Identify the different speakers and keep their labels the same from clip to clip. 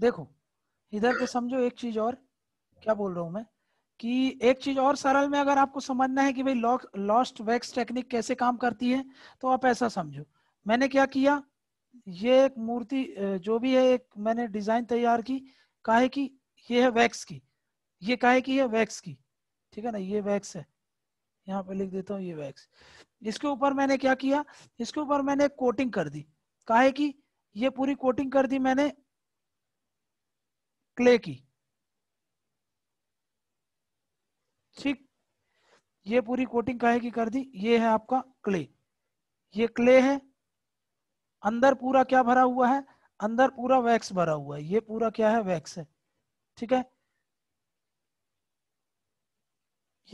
Speaker 1: देखो इधर के समझो एक चीज और क्या बोल रहा हूं मैं कि एक चीज और सरल में अगर आपको समझना है कि भाई लॉस्ट वैक्स टेक्निक कैसे काम करती है तो आप ऐसा समझो मैंने क्या किया ये एक मूर्ति जो भी है एक मैंने डिजाइन तैयार की काहे की ये है वैक्स की ये काहे की है वैक्स की ठीक है ना ये वैक्स है यहाँ पे लिख देता हूँ ये वैक्स इसके ऊपर मैंने क्या किया इसके ऊपर मैंने कोटिंग कर दी काहे की ये पूरी कोटिंग कर दी मैंने क्ले की ठीक ये पूरी कोटिंग काहे की कर दी ये है आपका क्ले ये क्ले है अंदर पूरा क्या भरा हुआ है अंदर पूरा वैक्स भरा हुआ है ये पूरा क्या है वैक्स है ठीक है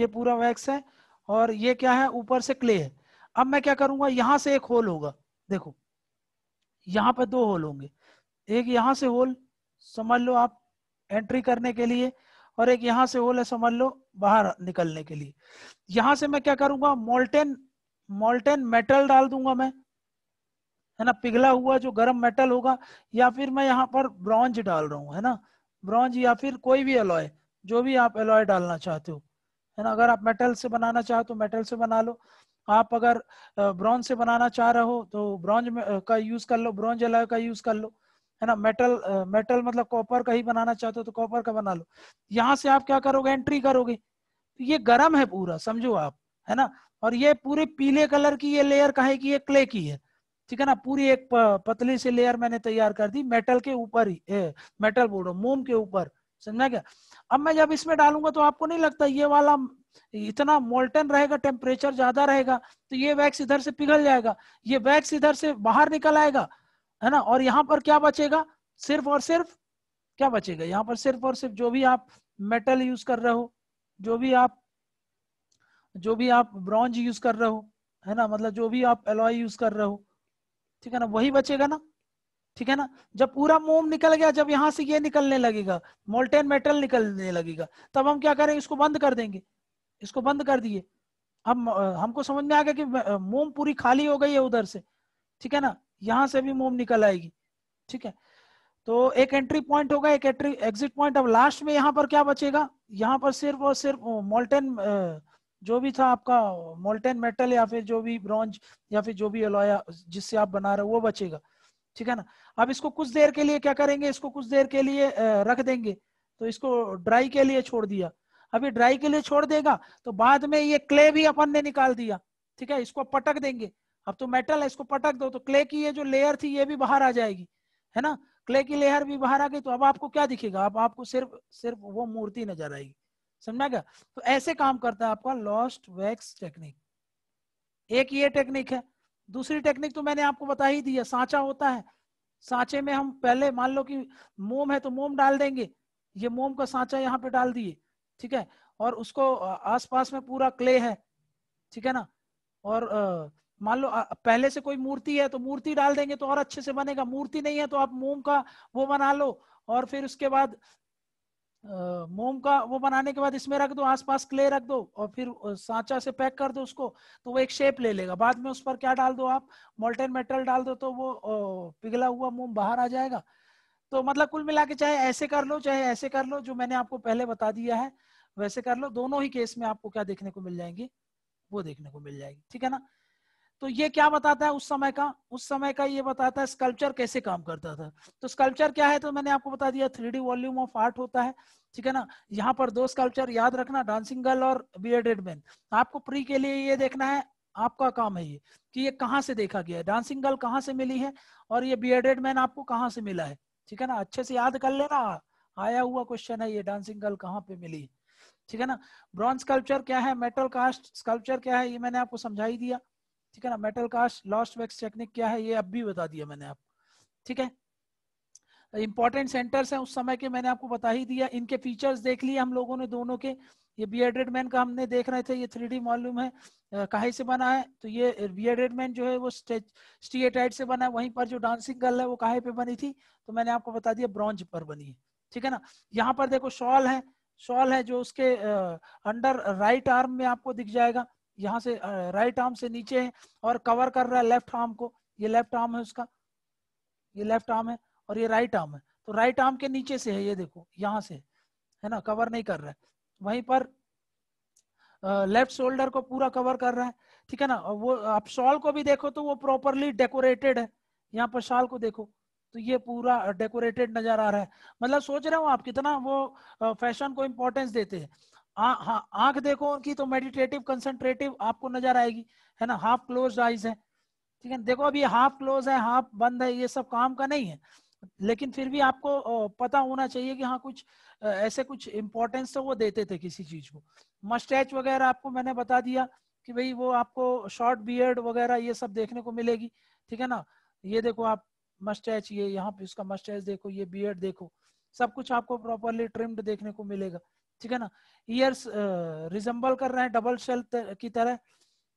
Speaker 1: ये पूरा वैक्स है और ये क्या है ऊपर से क्ले है अब मैं क्या करूंगा यहां से एक होल होगा देखो यहां पर दो होल होंगे एक यहां से होल समझ लो आप एंट्री करने के लिए और एक यहां से होल है समझ लो बाहर निकलने के लिए यहां से मैं क्या करूंगा मोल्टेन मोल्टेन मेटल डाल दूंगा मैं है ना पिघला हुआ जो गर्म मेटल होगा या फिर मैं यहाँ पर ब्रॉन्ज डाल रहा हूँ है ना ब्रॉन्ज या फिर कोई भी अलॉय जो भी आप एलॉय डालना चाहते हो है ना अगर आप मेटल से बनाना चाहो तो मेटल से बना लो आप अगर ब्रॉन्ज से बनाना चाह रहे हो तो ब्रॉन्ज का यूज कर लो ब्रॉन्ज एलॉय का यूज कर लो है ना मेटल मेटल मतलब कॉपर का ही बनाना चाहते हो तो कॉपर का बना लो यहाँ से आप क्या करोगे एंट्री करोगे तो ये गर्म है पूरा समझो आप है ना और ये पूरे पीले कलर की ये लेयर कहे की है क्ले की है ठीक है ना पूरी एक पतली सी लेयर मैंने तैयार कर दी मेटल के ऊपर ही ए, मेटल बोर्डो मोम के ऊपर समझा क्या अब मैं जब इसमें डालूंगा तो आपको नहीं लगता ये वाला इतना मोल्टन रहेगा टेम्परेचर ज्यादा रहेगा तो ये वैक्स इधर से पिघल जाएगा ये वैक्स इधर से बाहर निकल आएगा है ना और यहाँ पर क्या बचेगा सिर्फ और सिर्फ क्या बचेगा यहाँ पर सिर्फ और सिर्फ जो भी आप मेटल यूज कर रहे हो जो भी आप जो भी आप ब्रॉन्ज यूज कर रहे हो है ना मतलब जो भी आप एलॉय यूज कर रहे हो ठीक है ना वही बचेगा ना ठीक है ना जब पूरा मोम निकल गया जब यहाँ से ये निकलने लगेगा मोल्टेन मेटल निकलने लगेगा तब हम क्या करेंगे इसको बंद कर देंगे इसको बंद कर दिए हम हमको समझ में आ गया कि मोम पूरी खाली हो गई है उधर से ठीक है ना यहां से भी मूव निकल आएगी ठीक है तो एक एंट्री पॉइंट होगा एक एंट्री एग्जिट पॉइंट अब लास्ट में यहाँ पर क्या बचेगा यहाँ पर सिर्फ और सिर्फ मोल्टेन जो भी था आपका मोल्टेन मेटल या फिर जो भी ब्रॉन्ज या फिर जो भी अलोया जिससे आप बना रहे हो वो बचेगा ठीक है ना अब इसको कुछ देर के लिए क्या करेंगे इसको कुछ देर के लिए रख देंगे तो इसको ड्राई के लिए छोड़ दिया अभी ड्राई के लिए छोड़ देगा तो बाद में ये क्ले भी अपन ने निकाल दिया ठीक है इसको पटक देंगे अब तो मेटल है इसको पटक दो तो क्ले की ये जो लेयर थी ये भी बाहर आ जाएगी है ना क्ले की लेयर भी बाहर आ गई तो अब आपको क्या दिखेगा अब आपको सिर्फ सिर्फ वो मूर्ति नजर आएगी समझा गया तो ऐसे काम करता है आपका लॉस्ट वैक्स टेक्निक एक ये टेक्निक है दूसरी टेक्निक तो मैंने आपको बता ही दिया है सांचा होता है सांचे में हम पहले मान लो कि मोम है तो मोम डाल देंगे ये मोम का सांचा यहाँ पे डाल दिए ठीक है और उसको आसपास में पूरा क्ले है ठीक है ना और मान लो पहले से कोई मूर्ति है तो मूर्ति डाल देंगे तो और अच्छे से बनेगा मूर्ति नहीं है तो आप मोम का वो बना लो और फिर उसके बाद मोम का वो बनाने के बाद इसमें रख दो आसपास क्ले रख दो और फिर सांचा से पैक कर दो उसको तो वो एक शेप ले लेगा बाद में उस पर क्या डाल दो आप मोल्टेन मेटल डाल दो तो वो पिघला हुआ मोम बाहर आ जाएगा तो मतलब कुल मिला के चाहे ऐसे कर लो चाहे ऐसे कर लो जो मैंने आपको पहले बता दिया है वैसे कर लो दोनों ही केस में आपको क्या देखने को मिल जाएंगे वो देखने को मिल जाएगी ठीक है ना तो ये क्या बताता है उस समय का उस समय का ये बताता है स्कल्पचर कैसे काम करता था तो स्कल्पचर क्या है तो मैंने आपको बता दिया three D volume of art होता है ठीक है ना यहाँ पर दो स्कल्पचर याद रखना डांसिंग गर्ल और बियडेड मैन आपको प्री के लिए ये देखना है आपका काम है ये कि ये कहाँ से देखा गया है डांसिंग गर्ल कहाँ से मिली है और ये बियडेड मैन आपको कहाँ से मिला है ठीक है ना अच्छे से याद कर लेना आया हुआ क्वेश्चन है ये डांसिंग गर्ल कहाँ पे मिली है ठीक है ना ब्रॉन्ज स्कल्पचर क्या है मेटल कास्ट स्कल्पचर क्या है ये मैंने आपको समझाई दिया ठीक है ना metal cast lost wax technique क्या है ये अब भी बता दिया मैंने आप ठीक है इंपॉर्टेंट सेंटर्स हैं उस समय के मैंने आपको बता ही दिया इनके फीचर्स देख लिए हम लोगों ने दोनों के ये बियडेड मैन का हमने देख रहे थे ये थ्री डी मॉल्यूम है कहा से बना है तो ये बियडेड मैन जो है वो स्टीएटाइड से बना है वहीं पर जो डांसिंग गर्ल है वो कहा पे बनी थी तो मैंने आपको बता दिया ब्रॉन्ज पर बनी है ठीक है ना यहाँ पर देखो शॉल है शॉल है जो उसके अंडर राइट आर्म में आपको दिख जाएगा यहाँ से राइट आर्म से नीचे है और कवर कर रहा है लेफ्ट आर्म को ये लेफ्ट आर्म है उसका ये लेफ्ट आर्म है और ये राइट आर्म है तो राइट आर्म के नीचे से है ये देखो यहाँ से है ना कवर नहीं कर रहा है वहीं पर लेफ्ट शोल्डर को पूरा कवर कर रहा है ठीक है ना और वो आप शॉल को भी देखो तो वो प्रॉपरली डेकोरेटेड है यहाँ पर शॉल को देखो तो ये पूरा डेकोरेटेड नजर आ रहा है मतलब सोच रहे हो आप कितना वो फैशन को इम्पोर्टेंस देते हैं हाँ आंख देखो उनकी तो मेडिटेटिव कंसंट्रेटिव आपको नजर आएगी है ना हाफ क्लोज आइज है ठीक है देखो अभी ये हाफ क्लोज है हाफ बंद है ये सब काम का नहीं है लेकिन फिर भी आपको पता होना चाहिए कि हाँ कुछ ऐसे कुछ इम्पोर्टेंस तो वो देते थे किसी चीज को मस्टैच वगैरह आपको मैंने बता दिया कि भाई वो आपको शॉर्ट बियर्ड वगैरह ये सब देखने को मिलेगी ठीक है ना ये देखो आप मस्टैच ये यहाँ पे उसका मस्टैच देखो ये बियर्ड देखो सब कुछ आपको प्रॉपरली ट्रिम्ड देखने को मिलेगा ठीक है ना ईयर्स रिजम्बल कर रहे हैं डबल शेल की तरह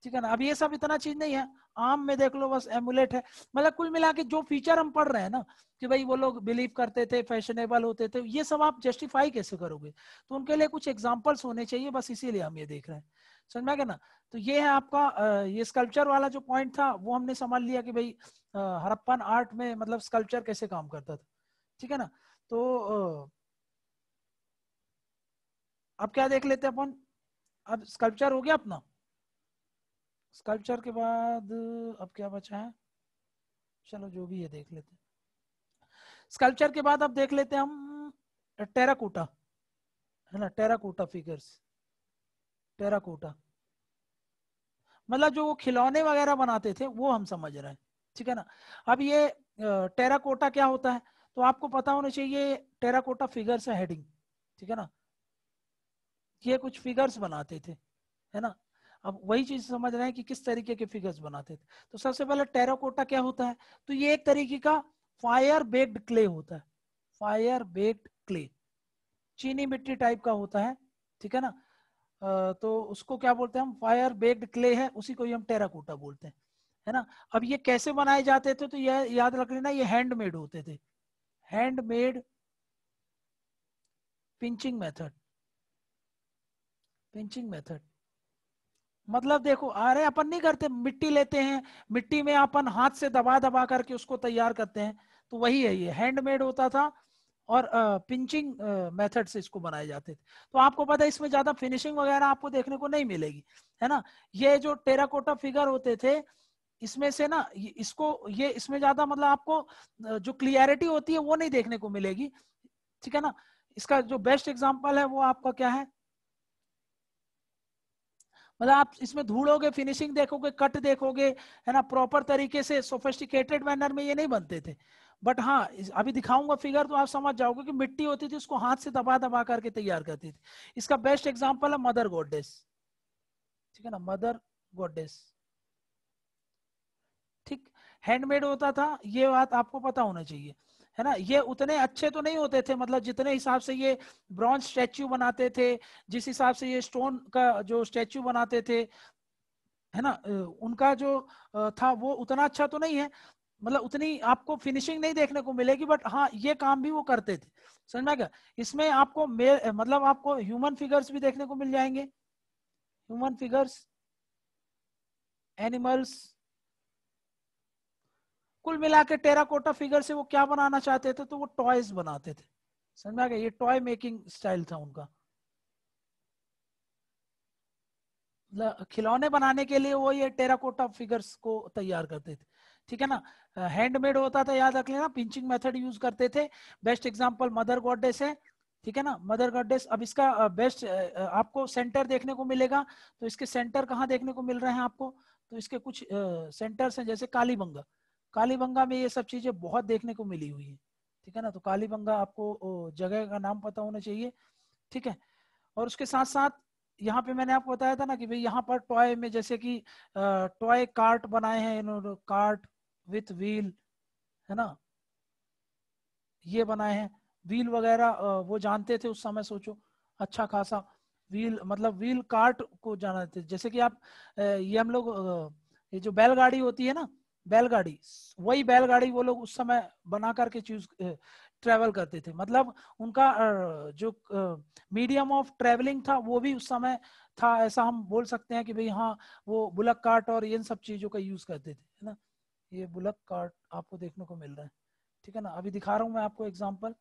Speaker 1: ठीक है ना अब ये सब इतना चीज नहीं है आम में देख लो बस एमुलेट है मतलब कुल मिला के जो फीचर हम पढ़ रहे हैं ना कि भाई वो लोग बिलीव करते थे फैशनेबल होते थे ये सब आप जस्टिफाई कैसे करोगे तो उनके लिए कुछ एग्जाम्पल्स होने चाहिए बस इसीलिए हम ये देख रहे हैं समझ में ना तो ये है आपका ये स्कल्पचर वाला जो पॉइंट था वो हमने समझ लिया कि भाई हरप्पन आर्ट में मतलब स्कल्पचर कैसे काम करता था ठीक है ना तो अब क्या देख लेते हैं अपन अब स्कल्पचर हो गया अपना स्कल्पचर के बाद अब क्या बचा है चलो जो भी है देख लेते स्कल्पचर के बाद अब देख लेते हैं हम टेराकोटा है ना टेराकोटा फिगर्स टेराकोटा मतलब जो वो खिलौने वगैरह बनाते थे वो हम समझ रहे हैं ठीक है ना अब ये टेराकोटा क्या होता है तो आपको पता होना चाहिए टेराकोटा फिगर्स है हेडिंग ठीक है ना ये कुछ फिगर्स बनाते थे है ना अब वही चीज समझ रहे हैं कि किस तरीके के फिगर्स बनाते थे तो सबसे पहले टेराकोटा क्या होता है तो ये एक तरीके का फायर बेक्ड क्ले होता है फायर बेक्ड क्ले चीनी मिट्टी टाइप का होता है ठीक है ना तो उसको क्या बोलते हैं हम फायर बेक्ड क्ले है उसी को ही हम टेराकोटा बोलते हैं है ना अब ये कैसे बनाए जाते थे तो यह याद रख लेना ये हैंडमेड होते थे handmade pinching method pinching method मतलब देखो अरे अपन नहीं करते मिट्टी लेते हैं मिट्टी में अपन हाथ से दबा दबा करके उसको तैयार करते हैं तो वही है ये हैंडमेड होता था और पिंचिंग मेथड से इसको बनाए जाते थे तो आपको पता है इसमें ज्यादा फिनिशिंग वगैरह आपको देखने को नहीं मिलेगी है ना ये जो टेराकोटा फिगर होते थे इसमें से ना इसको ये इसमें ज्यादा मतलब आपको जो क्लियरिटी होती है वो नहीं देखने को मिलेगी ठीक है ना इसका जो बेस्ट एग्जाम्पल है वो आपका क्या है मतलब आप इसमें धूलोगे फिनिशिंग देखोगे कट देखोगे है ना प्रॉपर तरीके से सोफेस्टिकेटेड मैनर में ये नहीं बनते थे बट हाँ अभी दिखाऊंगा फिगर तो आप समझ जाओगे कि मिट्टी होती थी उसको हाथ से दबा दबा करके तैयार करती थी इसका बेस्ट एग्जाम्पल है मदर गोडेस ठीक है ना मदर गोडेस ठीक हैंडमेड होता था ये बात आपको पता होना चाहिए है ना ये उतने अच्छे तो नहीं होते थे मतलब जितने हिसाब से ये ब्रॉन्ज स्टैच्यू बनाते थे जिस हिसाब से ये स्टोन का जो स्टैच्यू बनाते थे है ना उनका जो था वो उतना अच्छा तो नहीं है मतलब उतनी आपको फिनिशिंग नहीं देखने को मिलेगी बट हाँ ये काम भी वो करते थे समझ में इसमें आपको मतलब आपको ह्यूमन फिगर्स भी देखने को मिल जाएंगे ह्यूमन फिगर्स एनिमल्स कुल मिला के टेराकोटा फिगर से वो क्या बनाना चाहते थे तो वो टॉयज बनाते थे समझ में आ गया ये टॉय मेकिंग स्टाइल था उनका खिलौने बनाने के लिए वो ये टेराकोटा फिगर्स को तैयार करते थे ठीक है ना हैंडमेड होता था याद रख लेना पिंचिंग मेथड यूज करते थे बेस्ट एग्जांपल मदर गॉडेस है ठीक है ना मदर गॉडेस अब इसका बेस्ट आपको सेंटर देखने को मिलेगा तो इसके सेंटर कहाँ देखने को मिल रहे हैं आपको तो इसके कुछ सेंटर्स हैं जैसे कालीबंगा कालीबंगा में ये सब चीजें बहुत देखने को मिली हुई है ठीक है ना तो कालीबंगा आपको जगह का नाम पता होना चाहिए ठीक है और उसके साथ साथ यहाँ पे मैंने आपको बताया था ना कि भाई यहाँ पर टॉय में जैसे कि टॉय कार्ट बनाए हैं इन्होंने कार्ट विथ व्हील है ना ये बनाए हैं व्हील वगैरह वो जानते थे उस समय सोचो अच्छा खासा व्हील मतलब व्हील कार्ट को जाना थे जैसे कि आप ये हम लोग ये जो बैलगाड़ी होती है ना बैलगाड़ी वही बैलगाड़ी वो लोग उस समय बना करके चूज ट्रेवल करते थे मतलब उनका जो मीडियम ऑफ ट्रेवलिंग था वो भी उस समय था ऐसा हम बोल सकते हैं कि भाई हाँ वो बुलक कार्ट और इन सब चीजों का यूज करते थे है ना ये बुलक कार्ट आपको देखने को मिल रहा है ठीक है ना अभी दिखा रहा हूँ मैं आपको एग्जाम्पल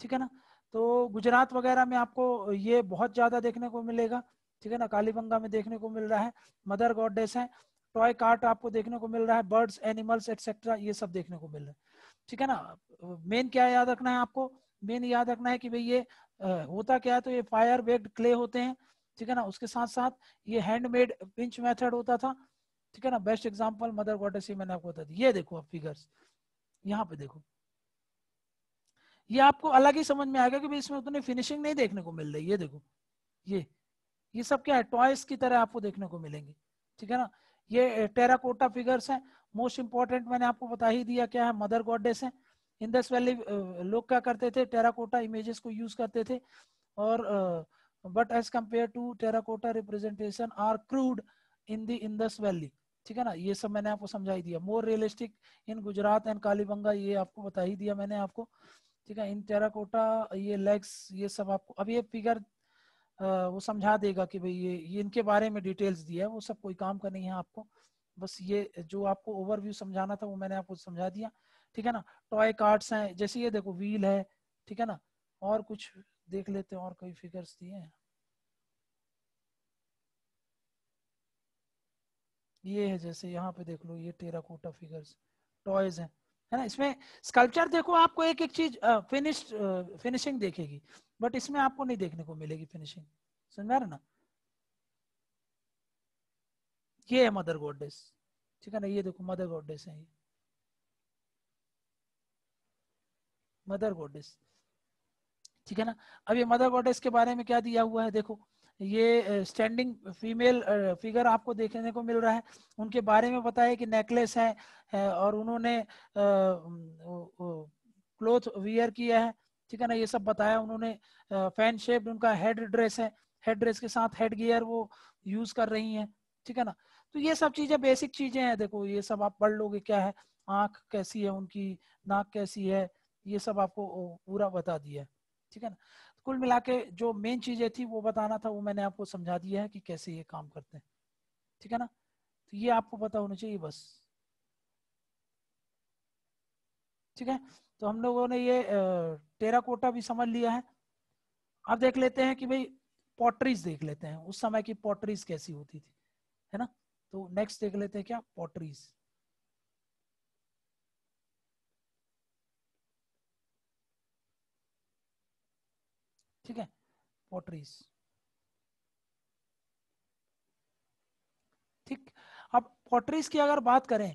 Speaker 1: ठीक है ना तो गुजरात वगैरह में आपको ये बहुत ज्यादा देखने को मिलेगा ठीक है ना कालीबंगा में देखने को मिल रहा है मदर गॉडेस है टॉय कार्ट आपको देखने को मिल रहा है बर्ड्स एनिमल्स एक्सेट्रा ये सब देखने को मिल रहा है ठीक है ना मेन क्या याद रखना है आपको मेन याद रखना है कि भाई ये होता क्या है तो ये फायर बेग्ड क्ले होते हैं ठीक है ना उसके साथ साथ ये हैंडमेड पिंच मेथड होता था ठीक है ना बेस्ट एग्जाम्पल मदर गोटेसी मैंने आपको बता दी ये देखो आप फिगर्स यहाँ पे देखो ये आपको अलग ही समझ में आएगा कि भाई इसमें उतनी फिनिशिंग नहीं देखने को मिल रही ये देखो ये ये सब क्या है टॉयस की तरह आपको देखने को मिलेंगे ठीक है ना ये टेराकोटा फिगर्स हैं मोस्ट इंपॉर्टेंट मैंने आपको बता ही दिया क्या है मदर गॉडेस हैं इंदस वैली लोग क्या करते थे टेराकोटा इमेजेस को यूज करते थे और but as compare to terracotta representation are crude in the Indus valley ठीक है ना ये सब मैंने आपको समझा ही दिया more realistic in Gujarat and Kalibangan ये आपको बता ही दिया मैंने आपको ठीक है इन टेराकोटा ये लेग्स ये सब आपको अब ये फिगर वो समझा देगा कि भाई ये ये इनके बारे में डिटेल्स दिया है वो सब कोई काम का नहीं है आपको बस ये जो आपको ओवरव्यू समझाना था वो मैंने आपको समझा दिया ठीक है ना टॉय कार्ड्स हैं जैसे ये देखो व्हील है ठीक है ना और कुछ देख लेते हैं और कई फिगर्स दिए हैं ये है जैसे यहाँ पे देख लो ये टेरा कोटा फिगर्स टॉयज हैं है ना इसमें स्कल्पचर देखो आपको एक एक चीज फिनिश फिनिशिंग देखेगी बट इसमें आपको नहीं देखने को मिलेगी फिनिशिंग समझ रहे ना ये है मदर गोडेस ठीक है ना ये देखो मदर गोडेस है ये मदर गोडेस ठीक है ना अब ये मदर गोडेस के बारे में क्या दिया हुआ है देखो ये स्टैंडिंग फीमेल फिगर आपको देखने को मिल रहा है उनके बारे में बताया कि नेकलेस है, और उन्होंने क्लोथ वियर किया है ठीक है ना ये सब बताया उन्होंने फैन शेप उनका हेड ड्रेस है हेड ड्रेस के साथ हेड गियर वो यूज कर रही हैं ठीक है ना तो ये सब चीजें बेसिक चीजें हैं देखो ये सब आप पढ़ लोगे क्या है आंख कैसी है उनकी नाक कैसी है ये सब आपको पूरा बता दिया ठीक है ना कुल मिला के जो मेन चीजें थी वो बताना था वो मैंने आपको समझा दिया है कि कैसे ये काम करते हैं ठीक है ना तो ये आपको पता होना चाहिए बस ठीक है तो हम लोगों ने ये टेरा कोटा भी समझ लिया है अब देख लेते हैं कि भाई पॉटरीज देख लेते हैं उस समय की पॉटरीज कैसी होती थी है ना तो नेक्स्ट देख लेते हैं क्या पॉटरीज ठीक है पोट्रीज ठीक अब पोट्रीज की अगर बात करें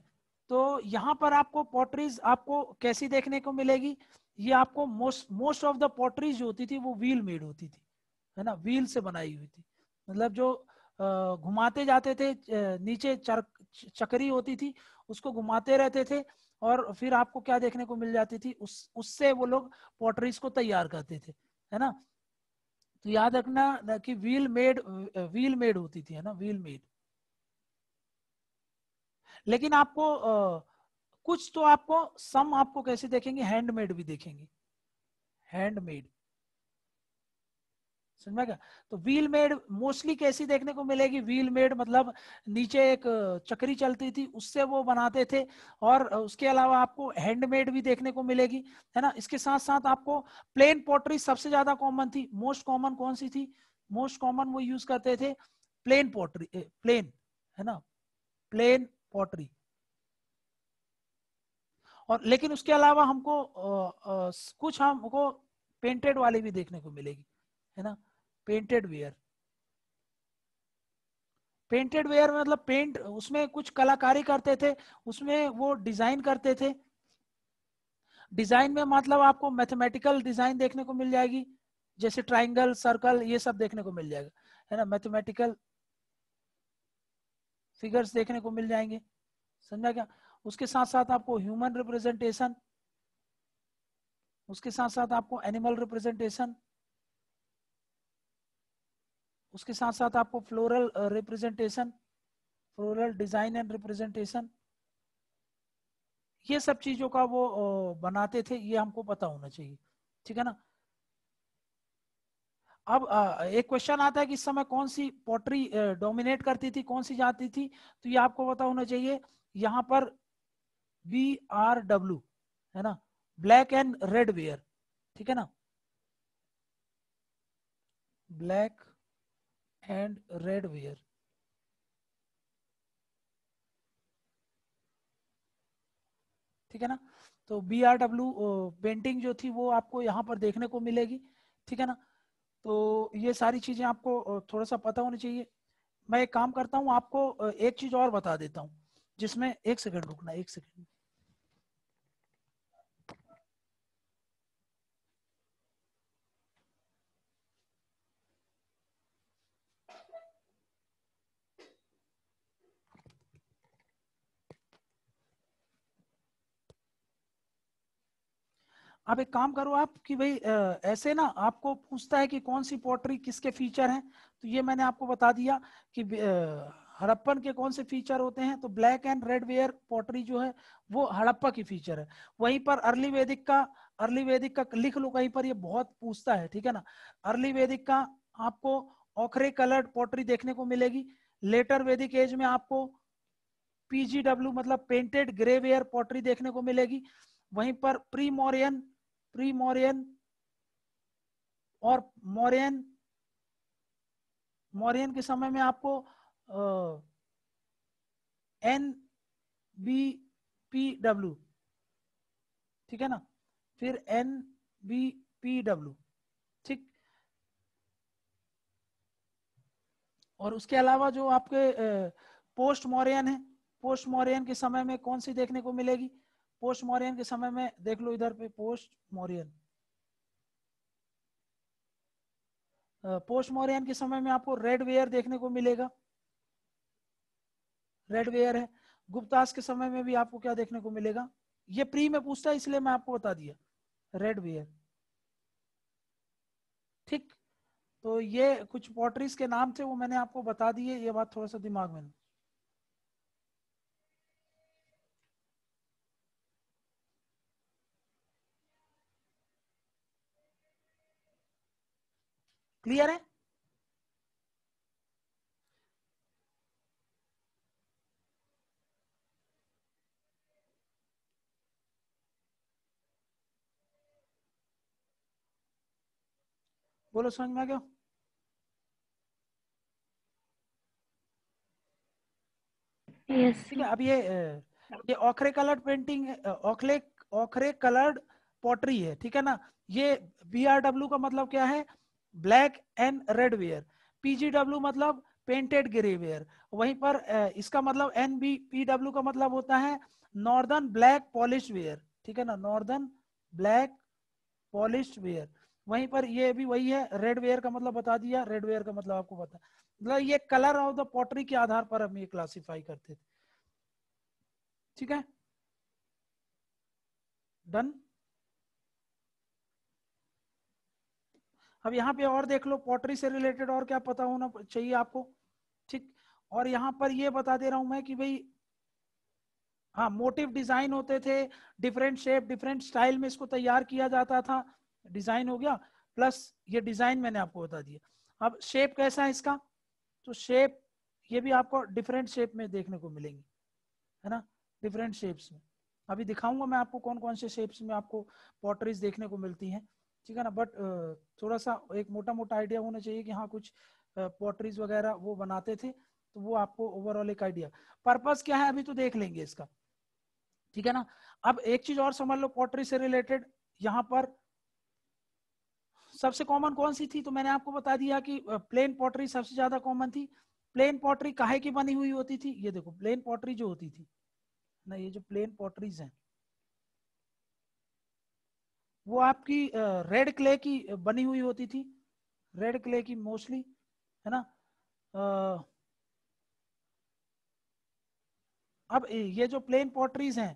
Speaker 1: तो यहाँ पर आपको पोट्रीज आपको कैसी देखने को मिलेगी ये आपको most most of the potteries जो होती थी वो व्हील मेड होती थी है ना व्हील से बनाई हुई थी मतलब जो घुमाते जाते थे नीचे चर, चकरी होती थी उसको घुमाते रहते थे और फिर आपको क्या देखने को मिल जाती थी उस उससे वो लोग पोट्रीज को तैयार करते थे है ना तो याद रखना कि व्हील मेड व्हील मेड होती थी है ना व्हील मेड लेकिन आपको आ, कुछ तो आपको सम आपको कैसे देखेंगे हैंडमेड भी देखेंगे हैंडमेड समझ में क्या तो व्हील मेड मोस्टली कैसी देखने को मिलेगी व्हील मेड मतलब नीचे एक चक्री चलती थी उससे वो बनाते थे और उसके अलावा आपको हैंडमेड भी देखने को मिलेगी है ना इसके साथ साथ आपको प्लेन पोट्री सबसे ज्यादा कॉमन थी मोस्ट कॉमन कौन सी थी मोस्ट कॉमन वो यूज करते थे प्लेन पोट्री प्लेन है ना प्लेन पोट्री और लेकिन उसके अलावा हमको आ, आ, कुछ हमको पेंटेड वाली भी देखने को मिलेगी है ना पेंटेड वेयर पेंटेड वेयर मतलब पेंट उसमें कुछ कलाकारी करते थे उसमें वो डिजाइन करते थे डिजाइन में मतलब आपको मैथमेटिकल डिजाइन देखने को मिल जाएगी जैसे ट्राइंगल सर्कल ये सब देखने को मिल जाएगा है ना मैथमेटिकल फिगर्स देखने को मिल जाएंगे समझा क्या उसके साथ साथ आपको ह्यूमन रिप्रेजेंटेशन उसके साथ साथ आपको एनिमल रिप्रेजेंटेशन उसके साथ साथ आपको floral representation floral design and representation ये सब चीजों का वो uh, बनाते थे ये हमको पता होना चाहिए ठीक है ना अब uh, एक क्वेश्चन आता है कि इस समय कौन सी पोट्री डोमिनेट uh, करती थी कौन सी जाती थी तो ये आपको पता होना चाहिए यहाँ पर बी आर डब्ल्यू है ना ब्लैक एंड रेड वेयर ठीक है ना ब्लैक and red ware. ठीक है ना तो बी आर डब्ल्यू पेंटिंग जो थी वो आपको यहाँ पर देखने को मिलेगी ठीक है ना तो ये सारी चीजें आपको थोड़ा सा पता होनी चाहिए मैं एक काम करता हूँ आपको एक चीज और बता देता हूँ जिसमें एक सेकंड रुकना एक सेकंड आप एक काम करो आप कि भाई ऐसे ना आपको पूछता है कि कौन सी पोट्री किसके फीचर हैं तो ये मैंने आपको बता दिया कि हड़प्पन के कौन से फीचर होते हैं तो black and red ware pottery जो है वो हड़प्पा की फीचर है वहीं पर अर्ली वैदिक का अर्ली वैदिक का लिख लो कहीं पर ये बहुत पूछता है ठीक है ना अर्ली वैदिक का आपको ओखरे कलर्ड पोट्री देखने को मिलेगी लेटर वैदिक एज में आपको पीजीडब्ल्यू मतलब पेंटेड ग्रे वेयर पोट्री देखने को मिलेगी वहीं पर प्री मॉरियन प्री मोरियन और मोरियन मौर्यन के समय में आपको एन बी पी डब्ल्यू ठीक है ना फिर एन बी पी डब्ल्यू ठीक और उसके अलावा जो आपके पोस्ट मोरियन है पोस्ट मोरियन के समय में कौन सी देखने को मिलेगी पोस्ट मौर्यन के समय में देख लो इधर पे पोस्ट मौर्यन पोस्ट मौर्यन के समय में आपको रेड वेयर देखने को मिलेगा रेड वेयर है गुप्तास के समय में भी आपको क्या देखने को मिलेगा ये प्री में पूछता है इसलिए मैं आपको बता दिया रेड वेयर ठीक तो ये कुछ पॉटरीज के नाम थे वो मैंने आपको बता दिए ये बात थोड़ा सा दिमाग में क्लियर है बोलो समझ में आ गया
Speaker 2: yes. ठीक है अब ये
Speaker 1: ये ओखरे कलर्ड पेंटिंग ओखले ओखरे कलर्ड पॉटरी है ठीक है ना ये बी आर डब्ल्यू का मतलब क्या है black and red ware PGW मतलब पेंटेड ग्रे वेयर वहीं पर इसका मतलब एन बी पी डब्ल्यू का मतलब होता है नॉर्दर्न ब्लैक पॉलिश वेयर ठीक है ना नॉर्दर्न ब्लैक पॉलिश वेयर वहीं पर ये भी वही है रेड वेयर का मतलब बता दिया रेड वेयर का मतलब आपको बता मतलब ये कलर ऑफ द पॉटरी के आधार पर हम ये क्लासिफाई करते थे ठीक है डन अब यहाँ पे और देख लो पॉटरी से रिलेटेड और क्या पता होना चाहिए आपको ठीक और यहाँ पर ये बता दे रहा हूं मैं कि भाई हाँ मोटिव डिजाइन होते थे डिफरेंट शेप डिफरेंट स्टाइल में इसको तैयार किया जाता था डिजाइन हो गया प्लस ये डिजाइन मैंने आपको बता दिया अब शेप कैसा है इसका तो शेप ये भी आपको डिफरेंट शेप में देखने को मिलेंगे है ना डिफरेंट शेप्स में अभी दिखाऊंगा मैं आपको कौन कौन से शेप्स में आपको पॉटरीज देखने को मिलती हैं ठीक है ना बट थोड़ा सा एक मोटा मोटा आइडिया होना चाहिए कि हाँ कुछ पोट्रीज वगैरह वो बनाते थे तो वो आपको ओवरऑल एक आइडिया पर्पज क्या है अभी तो देख लेंगे इसका ठीक है ना अब एक चीज और समझ लो पोट्री से रिलेटेड यहाँ पर सबसे कॉमन कौन सी थी तो मैंने आपको बता दिया कि प्लेन पोट्री सबसे ज्यादा कॉमन थी प्लेन पोट्री काहे की बनी हुई होती थी ये देखो प्लेन पोट्री जो होती थी ना ये जो प्लेन पोट्रीज हैं वो आपकी रेड क्ले की बनी हुई होती थी रेड क्ले की मोस्टली है ना अब ये जो प्लेन पॉटरीज हैं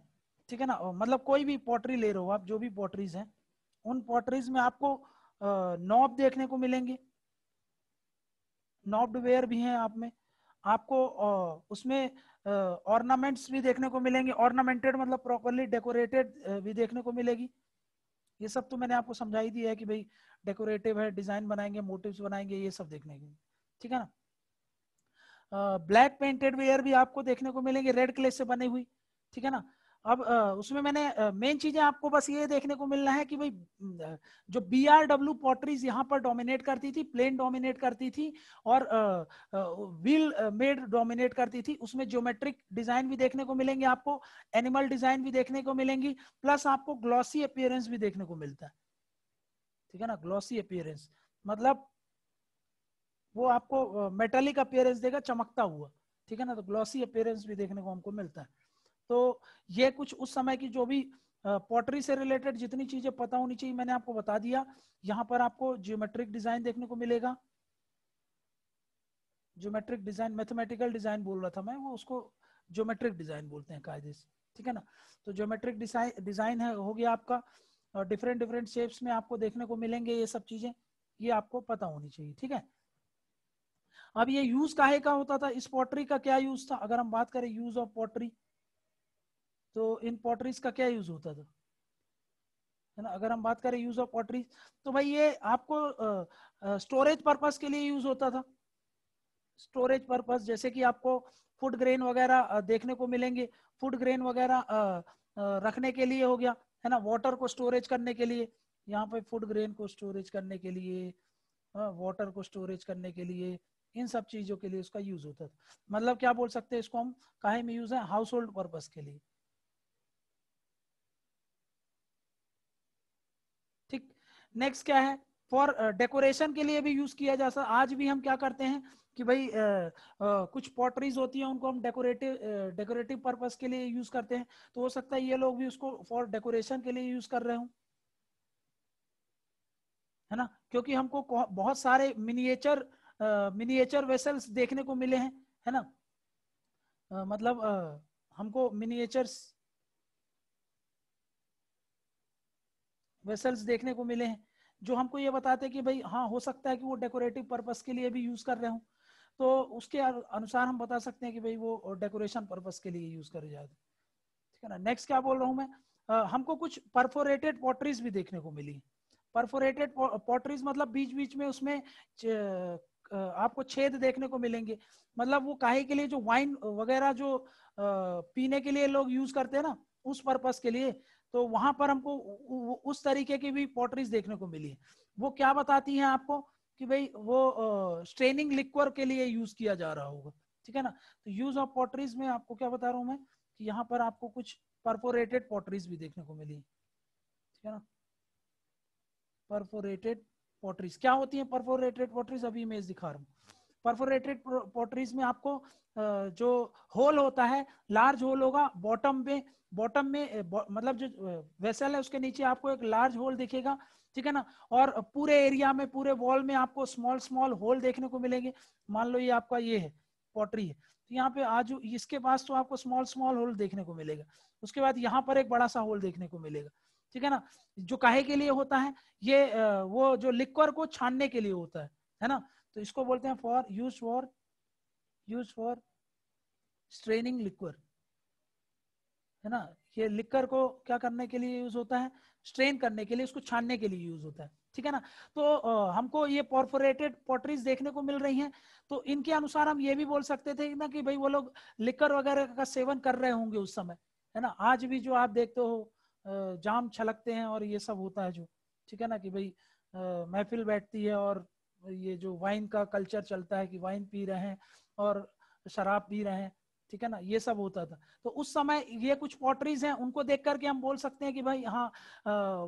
Speaker 1: ठीक है ना मतलब कोई भी पॉटरी ले रहे हो आप जो भी पॉटरीज हैं उन पॉटरीज में आपको नॉब देखने को मिलेंगे नॉब्ड वेयर भी हैं आप में आपको उसमें ऑर्नामेंट्स भी देखने को मिलेंगे ऑर्नामेंटेड मतलब प्रॉपरली डेकोरेटेड भी देखने को मिलेगी ये सब तो मैंने आपको समझा ही दिया है कि भाई डेकोरेटिव है डिजाइन बनाएंगे मोटिव बनाएंगे ये सब देखने के ठीक है ना ब्लैक पेंटेड वेयर भी आपको देखने को मिलेंगे रेड क्ले से बनी हुई ठीक है ना अब उसमें मैंने मेन चीजें आपको बस ये देखने को मिलना है कि भाई जो बी आर डब्ल्यू पॉटरीज यहाँ पर डोमिनेट करती थी प्लेन डोमिनेट करती थी और व्हील मेड डोमिनेट करती थी उसमें ज्योमेट्रिक डिजाइन भी देखने को मिलेंगे आपको एनिमल डिजाइन भी देखने को मिलेंगी प्लस आपको ग्लॉसी अपियरेंस भी देखने को मिलता है ठीक है ना ग्लॉसी अपियरेंस मतलब वो आपको मेटेलिक अपियरेंस देगा चमकता हुआ ठीक है ना तो ग्लॉसी अपियरेंस भी देखने को हमको मिलता है तो ये कुछ उस समय की जो भी पॉटरी से रिलेटेड जितनी चीजें पता होनी चाहिए मैंने आपको बता दिया यहाँ पर आपको ज्योमेट्रिक डिजाइन देखने को मिलेगा ज्योमेट्रिक डिजाइन मैथमेटिकल डिजाइन बोल रहा था मैं वो उसको ज्योमेट्रिक डिजाइन बोलते हैं कायदे से ठीक है ना तो ज्योमेट्रिक डिजाइन डिजाइन है हो गया आपका और डिफरेंट डिफरेंट शेप्स में आपको देखने को मिलेंगे ये सब चीजें ये आपको पता होनी चाहिए ठीक है अब ये यूज काहे का होता था इस पॉटरी का क्या यूज था अगर हम बात करें यूज ऑफ पॉटरी तो इन पॉटरीज का क्या यूज होता था है ना अगर हम बात करें यूज ऑफ पॉटरीज तो भाई ये आपको स्टोरेज पर्पस के लिए यूज होता था स्टोरेज पर्पस जैसे कि आपको फूड ग्रेन वगैरह देखने को मिलेंगे फूड ग्रेन वगैरह रखने के लिए हो गया है ना वाटर को स्टोरेज करने के लिए यहाँ पे फूड ग्रेन को स्टोरेज करने के लिए वाटर को स्टोरेज करने के लिए इन सब चीजों के लिए उसका यूज होता था मतलब क्या बोल सकते हैं इसको हम काहे में यूज है हाउस होल्ड पर्पज के लिए नेक्स्ट क्या है फॉर डेकोरेशन uh, के लिए भी यूज किया जा सकता आज भी हम क्या करते हैं कि भाई आ, uh, आ, uh, कुछ पॉटरीज होती हैं उनको हम डेकोरेटिव डेकोरेटिव पर्पज के लिए यूज करते हैं तो हो सकता है ये लोग भी उसको फॉर डेकोरेशन के लिए यूज कर रहे हूँ है ना क्योंकि हमको बहुत सारे मिनिएचर मिनिएचर वेसल्स देखने को मिले हैं है ना uh, मतलब uh, हमको मिनिएचर्स वेसल्स देखने को मिले हैं जो हमको ये बताते हैं कि भाई हाँ हो सकता है कि वो डेकोरेटिव पर्पज के लिए भी यूज कर रहे हो तो उसके अनुसार हम बता सकते हैं कि भाई वो डेकोरेशन पर्पज के लिए यूज करे जाते ठीक है ना नेक्स्ट क्या बोल रहा हूँ मैं आ, हमको कुछ परफोरेटेड पॉटरीज भी देखने को मिली परफोरेटेड पॉटरीज मतलब बीच बीच में उसमें आपको छेद देखने को मिलेंगे मतलब वो काहे के लिए जो वाइन वगैरह जो पीने के लिए लोग यूज करते हैं ना उस पर्पज के लिए तो वहां पर हमको उस तरीके की भी पॉटरीज देखने को मिली है वो क्या बताती है आपको कि भाई वो स्ट्रेनिंग लिक्वर के लिए यूज किया जा रहा होगा ठीक है ना तो यूज ऑफ पॉटरीज में आपको क्या बता रहा हूँ मैं कि यहाँ पर आपको कुछ परफोरेटेड पॉटरीज भी देखने को मिली ठीक है ना परफोरेटेड पॉटरीज क्या होती है परफोरेटेड पॉटरीज अभी इमेज दिखा रहा हूँ परफोरेटेड पोटरीज में आपको जो होल होता है लार्ज होल होगा बॉटम में बॉटम में मतलब जो वेसल है उसके नीचे आपको एक लार्ज होल दिखेगा ठीक है ना और पूरे एरिया में पूरे वॉल में आपको स्मॉल स्मॉल होल देखने को मिलेंगे मान लो ये आपका ये है पॉटरी है तो यहाँ पे आज इसके पास तो आपको स्मॉल स्मॉल होल देखने को मिलेगा उसके बाद यहाँ पर एक बड़ा सा होल देखने को मिलेगा ठीक है ना जो काहे के लिए होता है ये वो जो लिक्वर को छानने के लिए होता है है ना तो इसको बोलते हैं for use for use for straining liquor है ना ये लिक्वर को क्या करने के लिए यूज होता है स्ट्रेन करने के लिए उसको छानने के लिए यूज होता है ठीक है ना तो हमको ये पॉर्फोरेटेड पॉटरीज देखने को मिल रही हैं तो इनके अनुसार हम ये भी बोल सकते थे ना कि भाई वो लोग लिक्कर वगैरह का सेवन कर रहे होंगे उस समय है ना आज भी जो आप देखते हो जाम छलकते हैं और ये सब होता है जो ठीक है ना कि भाई महफिल बैठती है और ये जो वाइन का कल्चर चलता है कि वाइन पी रहे हैं और शराब पी रहे हैं ठीक है ना ये सब होता था तो उस समय ये कुछ पॉटरीज हैं उनको देख करके हम बोल सकते हैं कि भाई हाँ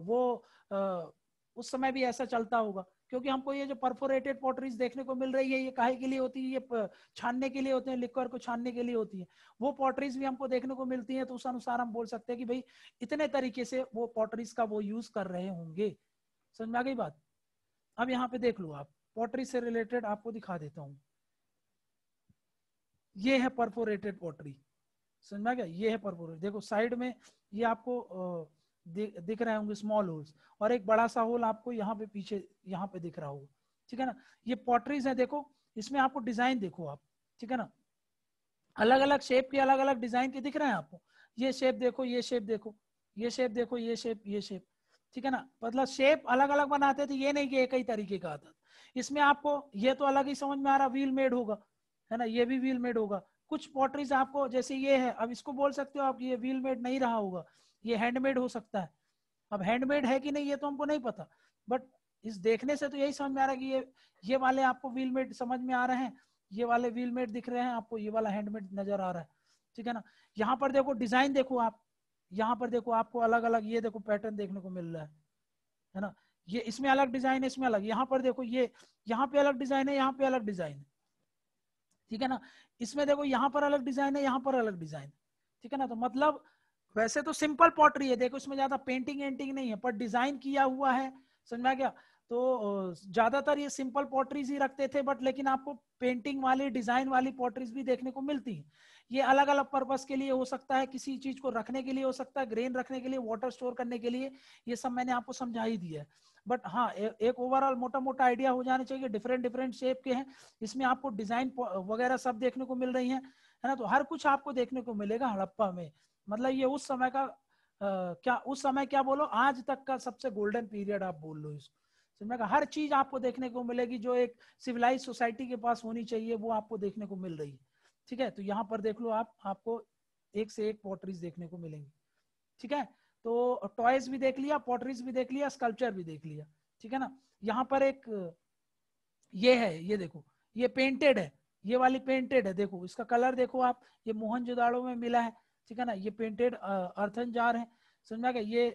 Speaker 1: वो उस समय भी ऐसा चलता होगा क्योंकि हमको ये जो परफोरेटेड पॉटरीज देखने को मिल रही है ये काहे के लिए होती है ये छानने के लिए होते हैं लिक्वर को छानने के लिए होती है वो पॉटरीज भी हमको देखने को मिलती है तो उस अनुसार हम बोल सकते हैं कि भाई इतने तरीके से वो पॉटरीज का वो यूज कर रहे होंगे समझ में आ गई बात अब यहाँ पे देख लो आप पॉटरी से रिलेटेड आपको दिखा देता हूँ ये है परफोरेटेड पॉटरी समझ में आ गया ये है परपोरेट देखो साइड में ये आपको दिख रहे होंगे स्मॉल होल्स और एक बड़ा सा होल आपको यहाँ पे पीछे यहाँ पे दिख रहा होगा ठीक है ना ये पॉटरीज है देखो इसमें आपको डिजाइन देखो आप ठीक है ना अलग अलग शेप के अलग अलग डिजाइन के दिख रहे हैं आपको ये शेप देखो ये शेप देखो ये शेप देखो ये शेप ये शेप ठीक है ना मतलब शेप अलग अलग बनाते थे ये नहीं कि एक ही तरीके का आता इसमें आपको ये तो अलग ही समझ में आ रहा व्हील मेड होगा है ना ये भी व्हील मेड होगा कुछ पॉटरीज आपको जैसे ये है अब इसको बोल सकते हो आप ये व्हील मेड नहीं रहा होगा ये हैंडमेड हो सकता है अब हैंडमेड है कि नहीं ये तो हमको नहीं पता बट इस देखने से तो यही समझ में आ रहा है कि ये ये वाले आपको व्हील मेड समझ में आ रहे हैं ये वाले व्हील मेड दिख रहे हैं आपको ये वाला हैंडमेड नजर आ रहा है ठीक है ना यहाँ पर देखो डिजाइन देखो आप यहाँ पर देखो आपको अलग अलग ये देखो पैटर्न देखने को मिल रहा है है ना ये इसमें अलग डिजाइन है इसमें अलग यहाँ पर देखो ये यहाँ पे अलग डिजाइन है यहाँ पे अलग डिजाइन है ठीक है ना इसमें देखो यहाँ पर अलग डिजाइन है यहाँ पर अलग डिजाइन ठीक है ना तो मतलब वैसे तो सिंपल पॉटरी है देखो इसमें ज्यादा पेंटिंग एंटिंग नहीं है पर डिजाइन किया हुआ है समझ में आ गया तो ज्यादातर ये सिंपल पॉटरीज ही रखते थे बट लेकिन आपको पेंटिंग वाली डिजाइन वाली पॉटरीज भी देखने को मिलती है ये अलग अलग पर्पज के लिए हो सकता है किसी चीज को रखने के लिए हो सकता है ग्रेन रखने के लिए वाटर स्टोर करने के लिए ये सब मैंने आपको समझा ही दिया है बट हाँ एक ओवरऑल मोटा मोटा आइडिया हो जाना चाहिए डिफरेंट डिफरेंट शेप के हैं इसमें आपको डिजाइन वगैरह सब देखने को मिल रही है है ना तो हर कुछ आपको देखने को मिलेगा हड़प्पा में मतलब ये उस समय का Uh, क्या उस समय क्या बोलो आज तक का सबसे गोल्डन पीरियड आप बोल लो इसको तो हर चीज आपको देखने को मिलेगी जो एक सिविलाइज सोसाइटी के पास होनी चाहिए वो आपको देखने को मिल रही है ठीक है तो यहाँ पर देख लो आप आपको एक से एक पॉटरीज देखने को मिलेंगी ठीक है तो टॉयज भी देख लिया पॉटरीज भी देख लिया स्कल्पचर भी देख लिया ठीक है ना यहाँ पर एक ये है ये देखो ये पेंटेड है ये वाली पेंटेड है देखो इसका कलर देखो आप ये मोहनजोदाड़ो में मिला है ठीक है ना ये पेंटेड अर्थन जार है समझ में गया ये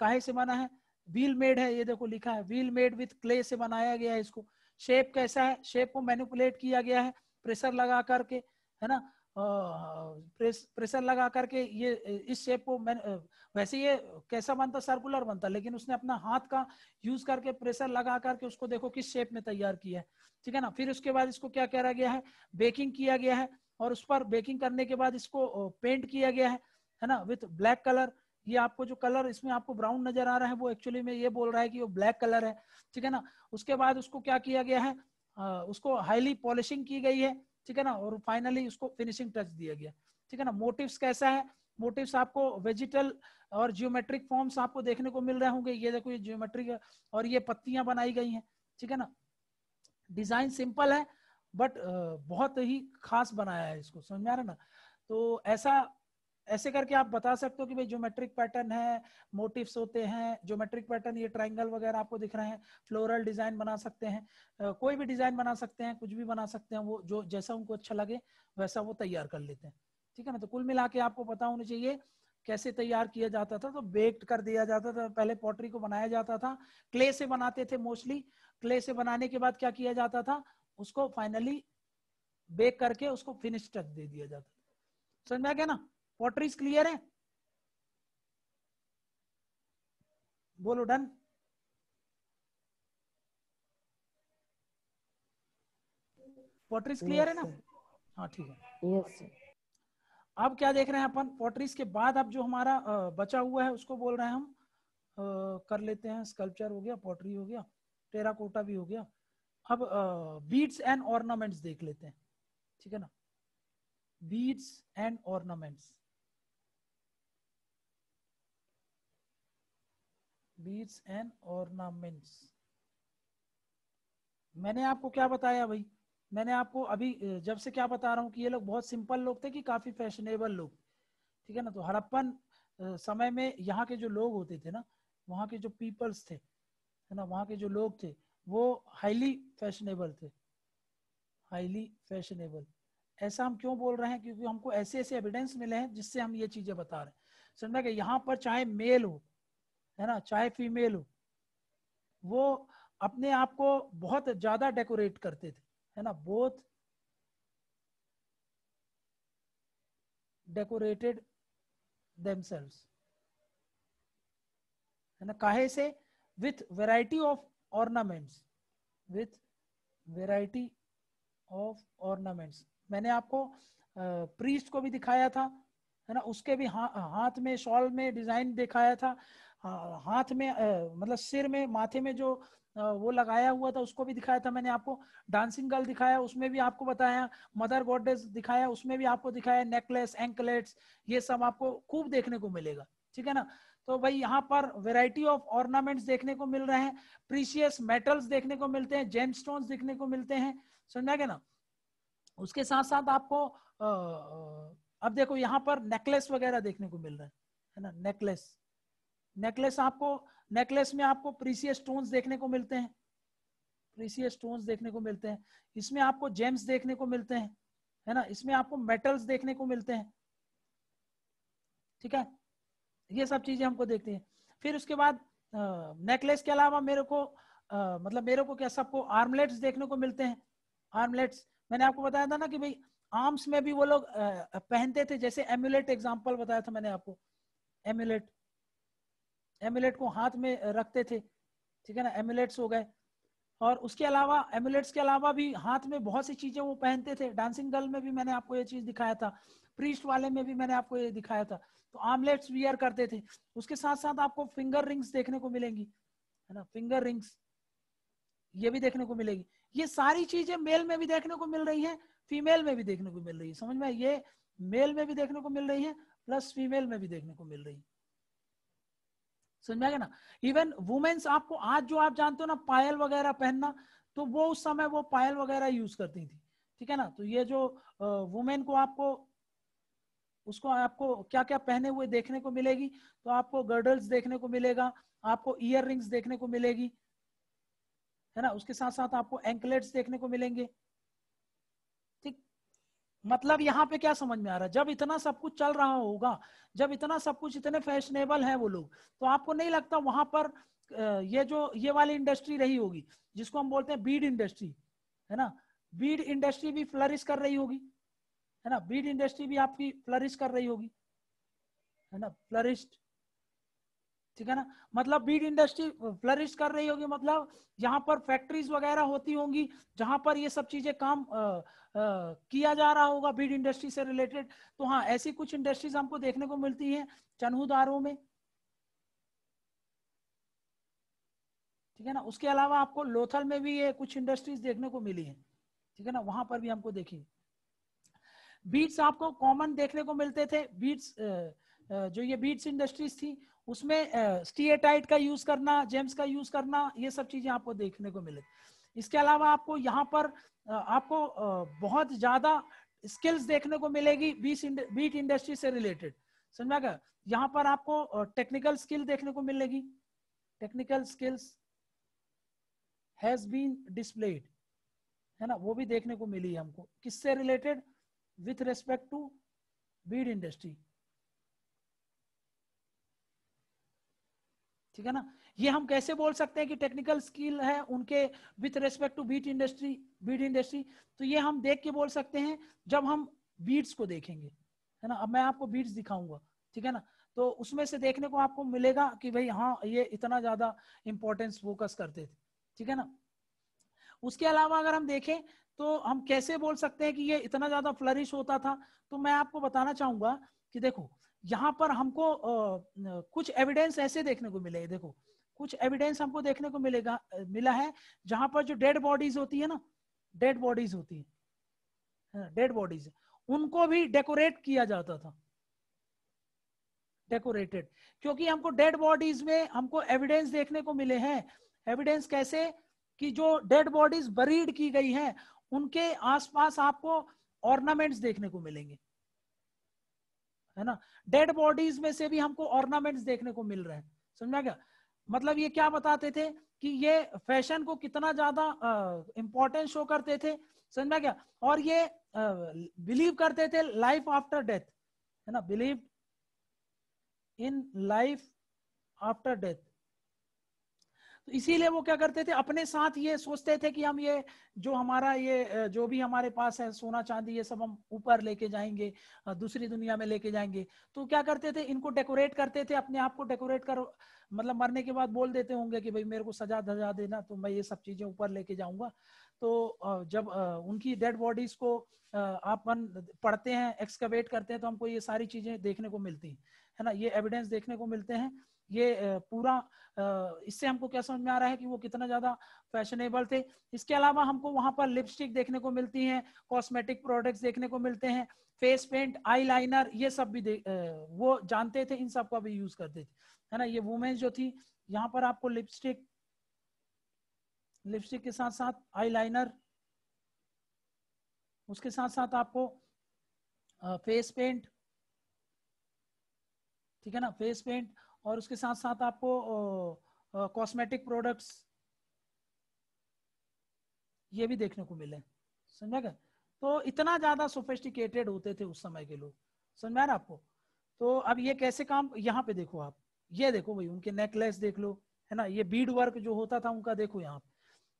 Speaker 1: काहे से बना है व्हील मेड है ये देखो लिखा है व्हील मेड विथ क्ले से बनाया गया है इसको शेप कैसा है शेप को मैनिपुलेट किया गया है प्रेशर लगा करके है ना प्रेशर लगा करके ये इस शेप को मैंने वैसे ये कैसा बनता सर्कुलर बनता लेकिन उसने अपना हाथ का यूज करके प्रेशर लगा करके उसको देखो किस शेप में तैयार किया है ठीक है ना फिर उसके बाद इसको क्या करा गया है बेकिंग किया गया है और उस पर बेकिंग करने के बाद इसको पेंट किया गया है है ना विथ ब्लैक कलर ये आपको जो कलर इसमें आपको ब्राउन नजर आ रहा है वो एक्चुअली में ये बोल रहा है कि वो ब्लैक कलर है ठीक है ना उसके बाद उसको क्या किया गया है आ, उसको हाईली पॉलिशिंग की गई है ठीक है ना और फाइनली उसको फिनिशिंग टच दिया गया ठीक है ना मोटिव्स कैसा है मोटिव्स आपको वेजिटल और जियोमेट्रिक फॉर्म्स आपको देखने को मिल रहे होंगे ये देखो ये जियोमेट्रिक और ये पत्तियां बनाई गई हैं ठीक है ना डिजाइन सिंपल है बट uh, बहुत ही खास बनाया है इसको समझ में आ रहा ना तो ऐसा ऐसे करके आप बता सकते हो कि भाई ज्योमेट्रिक पैटर्न है मोटिव्स होते हैं ज्योमेट्रिक पैटर्न ये ट्राइंगल वगैरह आपको दिख रहे हैं फ्लोरल डिजाइन बना सकते हैं कोई भी डिजाइन बना सकते हैं कुछ भी बना सकते हैं वो जो जैसा उनको अच्छा लगे वैसा वो तैयार कर लेते हैं ठीक है ना तो कुल मिला के आपको पता होना चाहिए कैसे तैयार किया जाता था तो बेक्ड कर दिया जाता था पहले पॉटरी को बनाया जाता था क्ले से बनाते थे मोस्टली क्ले से बनाने के बाद क्या किया जाता था उसको फाइनली बेक करके उसको फिनिश टच दे दिया जाता था समझ में आ गया ना वॉटर इज क्लियर है बोलो डन
Speaker 2: पोट्रीज क्लियर है ना
Speaker 1: हाँ ठीक है यस अब क्या देख रहे हैं अपन पोट्रीज के बाद अब जो हमारा बचा हुआ है उसको बोल रहे हैं हम आ, कर लेते हैं स्कल्पचर हो गया पोट्री हो गया टेराकोटा भी हो गया अब बीड्स एंड ऑर्नामेंट्स देख लेते हैं ठीक है ना beads and ornaments beads and ornaments मैंने आपको क्या बताया भाई मैंने आपको अभी जब से क्या बता रहा हूँ कि ये लोग बहुत सिंपल लोग थे कि काफी फैशनेबल लोग ठीक है ना तो हड़प्पन समय में यहाँ के जो लोग होते थे ना वहाँ के जो पीपल्स थे है ना वहाँ के जो लोग थे वो हाईली फैशनेबल थे हाईली फैशनेबल ऐसा हम क्यों बोल रहे हैं क्योंकि हमको ऐसे ऐसे एविडेंस मिले हैं जिससे हम ये चीजें बता रहे हैं समझा कि यहाँ पर चाहे मेल हो है ना चाहे फीमेल हो वो अपने आप को बहुत ज्यादा डेकोरेट करते थे है ना बहुत डेकोरेटेड themselves है ना काहे से with variety of ornaments with variety of ornaments मैंने आपको प्रीस्ट को भी दिखाया था है ना उसके भी हा, हाथ में शॉल में डिजाइन दिखाया था हाँ, हाथ में मतलब सिर में माथे में जो वो लगाया हुआ था उसको भी दिखाया था मैंने आपको डांसिंग गर्ल दिखाया उसमें भी आपको बताया मदर गॉडेस दिखाया उसमें भी आपको दिखाया नेकलेस एंकलेट्स ये सब आपको खूब देखने को मिलेगा ठीक है ना तो भाई यहाँ पर वेराइटी ऑफ ऑर्नामेंट्स देखने को मिल रहे हैं प्रीशियस मेटल्स देखने को मिलते हैं जेम स्टोन देखने को मिलते हैं समझा गया ना उसके साथ साथ आपको अब देखो यहाँ पर नेकलेस वगैरह देखने को मिल रहा है ना नेकलेस नेकलेस आपको नेकलेस में आपको प्रीसियस स्टोन्स देखने को मिलते हैं प्रीसियस स्टोन्स देखने को मिलते हैं इसमें आपको जेम्स देखने को मिलते हैं है ना इसमें आपको मेटल्स देखने को मिलते हैं ठीक है ये सब चीजें हमको देखते हैं फिर उसके बाद नेकलेस के अलावा मेरे को आ, मतलब मेरे को क्या सबको आर्मलेट्स देखने को मिलते हैं आर्मलेट्स मैंने आपको बताया था ना कि भाई आर्म्स में भी वो लोग पहनते थे जैसे एम्यूलेट एग्जाम्पल बताया था मैंने आपको एम्यूलेट एमुलेट को हाथ में रखते थे ठीक है ना एमुलेट्स हो गए और उसके अलावा एमुलेट्स के अलावा भी हाथ में बहुत सी चीजें वो पहनते थे डांसिंग गर्ल में भी मैंने आपको ये चीज दिखाया था प्रीस्ट वाले में भी मैंने आपको ये दिखाया था तो आमलेट्स वियर करते थे उसके साथ साथ आपको फिंगर रिंग्स देखने को मिलेंगी है ना फिंगर रिंग्स ये भी देखने को मिलेगी ये सारी चीजें मेल में भी देखने को मिल रही है फीमेल में भी देखने को मिल रही है समझ में ये मेल में भी देखने को मिल रही है प्लस फीमेल में भी देखने को मिल रही है समझ में आ गया ना इवन वुमेन्स आपको आज जो आप जानते हो ना पायल वगैरह पहनना तो वो उस समय वो पायल वगैरह यूज करती थी ठीक है ना तो ये जो वुमेन को आपको उसको आपको क्या क्या पहने हुए देखने को मिलेगी तो आपको गर्डल्स देखने को मिलेगा आपको इयर देखने को मिलेगी है ना उसके साथ साथ आपको एंकलेट्स देखने को मिलेंगे मतलब यहाँ पे क्या समझ में आ रहा है जब इतना सब कुछ चल रहा होगा जब इतना सब कुछ इतने फैशनेबल है वो लोग तो आपको नहीं लगता वहां पर ये जो ये वाली इंडस्ट्री रही होगी जिसको हम बोलते हैं बीड इंडस्ट्री है ना बीड इंडस्ट्री भी फ्लरिश कर रही होगी है ना बीड इंडस्ट्री भी आपकी फ्लरिश कर रही होगी है ना फ्लरिस्ट ठीक है ना मतलब बीड इंडस्ट्री फ्लरिश कर रही होगी मतलब यहाँ पर फैक्ट्रीज वगैरह होती होंगी जहां पर ये सब चीजें काम आ, आ, किया जा रहा होगा बीड इंडस्ट्री से रिलेटेड तो हाँ ऐसी कुछ इंडस्ट्रीज हमको देखने को मिलती है चनहुदारों में ठीक है ना उसके अलावा आपको लोथल में भी ये कुछ इंडस्ट्रीज देखने को मिली है ठीक है ना वहां पर भी हमको देखी बीट्स आपको कॉमन देखने को मिलते थे बीट्स जो ये बीट्स इंडस्ट्रीज थी उसमें स्टीएटाइट का यूज करना जेम्स का यूज करना ये सब चीजें आपको देखने को मिले इसके अलावा आपको यहाँ पर आपको बहुत ज्यादा स्किल्स देखने को मिलेगी बीट इंडस्ट्री से रिलेटेड समझा गया यहाँ पर आपको टेक्निकल स्किल देखने को मिलेगी technical skills has been displayed है ना वो भी देखने को मिली हमको किससे related with respect to bead industry ठीक है ना ये हम कैसे बोल सकते हैं कि टेक्निकल स्किल है उनके with respect to bead industry bead industry तो ये हम देख के बोल सकते हैं जब हम बीट्स को देखेंगे है ना अब मैं आपको बीट्स दिखाऊंगा ठीक है ना तो उसमें से देखने को आपको मिलेगा कि भाई हाँ ये इतना ज्यादा इंपॉर्टेंस फोकस करते थे ठीक है ना उसके अलावा अगर हम देखें तो हम कैसे बोल सकते हैं कि ये इतना ज्यादा फ्लरिश होता था तो मैं आपको बताना चाहूंगा कि देखो यहाँ पर हमको कुछ एविडेंस ऐसे देखने को मिले देखो कुछ एविडेंस हमको देखने को मिलेगा मिला है जहां पर जो डेड बॉडीज होती है ना डेड बॉडीज होती है डेड बॉडीज उनको भी डेकोरेट किया जाता था डेकोरेटेड क्योंकि हमको डेड बॉडीज में हमको एविडेंस देखने को मिले हैं एविडेंस कैसे कि जो डेड बॉडीज बरीड की गई हैं उनके आसपास आपको ऑर्नामेंट्स देखने को मिलेंगे है ना डेड बॉडीज में से भी हमको ऑर्नामेंट्स देखने को मिल रहे हैं समझा क्या मतलब ये क्या बताते थे कि ये फैशन को कितना ज्यादा इम्पोर्टेंस शो करते थे समझा क्या और ये बिलीव करते थे लाइफ आफ्टर डेथ है ना believe in life after death इसीलिए वो क्या करते थे अपने साथ ये सोचते थे कि हम ये जो हमारा ये जो भी हमारे पास है सोना चांदी ये सब हम ऊपर लेके जाएंगे दूसरी दुनिया में लेके जाएंगे तो क्या करते थे इनको डेकोरेट करते थे अपने आप को डेकोरेट कर मतलब मरने के बाद बोल देते होंगे कि भाई मेरे को सजा धजा देना तो मैं ये सब चीजें ऊपर लेके जाऊंगा तो जब उनकी डेड बॉडीज को मन पढ़ते हैं एक्सकवेट करते हैं तो हमको ये सारी चीजें देखने को मिलती है ना ये एविडेंस देखने को मिलते हैं ये पूरा इससे हमको क्या समझ में आ रहा है कि वो कितना ज्यादा फैशनेबल थे इसके अलावा हमको वहां पर लिपस्टिक देखने को मिलती है कॉस्मेटिक प्रोडक्ट्स देखने को मिलते हैं फेस पेंट आईलाइनर ये सब भी वो जानते थे इन सब का भी यूज करते थे है ना ये वुमेन्स जो थी यहाँ पर आपको लिपस्टिक लिपस्टिक के साथ साथ लाइनर उसके साथ साथ आपको फेस पेंट ठीक है ना फेस पेंट और उसके साथ साथ आपको कॉस्मेटिक प्रोडक्ट्स ये भी देखने को मिले समझा गया तो इतना ज्यादा सोफेस्टिकेटेड होते थे उस समय के लोग समझा ना आपको तो अब ये कैसे काम यहाँ पे देखो आप ये देखो भाई उनके नेकलेस देख लो है ना ये बीड वर्क जो होता था उनका देखो यहाँ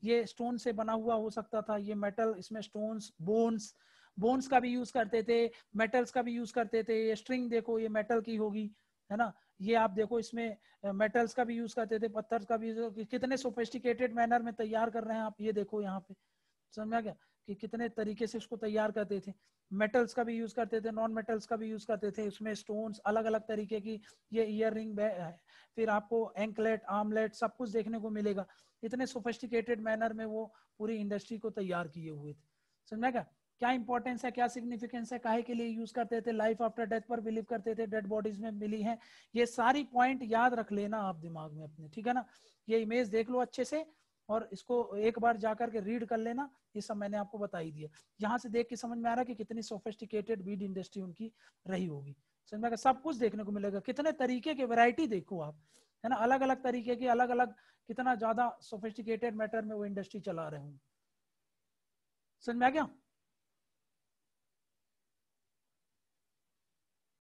Speaker 1: ये स्टोन से बना हुआ हो सकता था ये मेटल इसमें स्टोन्स बोन्स बोन्स का भी यूज करते थे मेटल्स का भी यूज करते थे ये स्ट्रिंग देखो ये मेटल की होगी है ना ये आप देखो इसमें मेटल्स का भी यूज करते थे पत्थर का भी कितने सोफेस्टिकेटेड मैनर में तैयार कर रहे हैं आप ये देखो यहाँ पे समझा गया कि कितने तरीके से उसको तैयार करते थे मेटल्स का भी यूज करते थे नॉन मेटल्स का भी यूज करते थे उसमें स्टोन्स अलग अलग तरीके की ये इयर रिंग फिर आपको एंकलेट आमलेट सब कुछ देखने को मिलेगा इतने सोफेस्टिकेटेड मैनर में वो पूरी इंडस्ट्री को तैयार किए हुए थे समझा क्या क्या इंपॉर्टेंस है क्या सिग्निफिकेंस है काहे के लिए यूज करते थे लाइफ आफ्टर डेथ पर बिलीव करते थे डेड बॉडीज में मिली है ये सारी पॉइंट याद रख लेना आप दिमाग में अपने ठीक है ना ये इमेज देख लो अच्छे से और इसको एक बार जाकर के रीड कर लेना ये सब मैंने आपको बता ही दिया यहाँ से देख के समझ में आ रहा है कि कितनी सोफेस्टिकेटेड बीड इंडस्ट्री उनकी रही होगी समझ में सब कुछ देखने को मिलेगा कितने तरीके के वैरायटी देखो आप है ना अलग अलग तरीके की अलग अलग कितना ज्यादा सोफेस्टिकेटेड मैटर में वो इंडस्ट्री चला रहे हूँ समझ में आ गया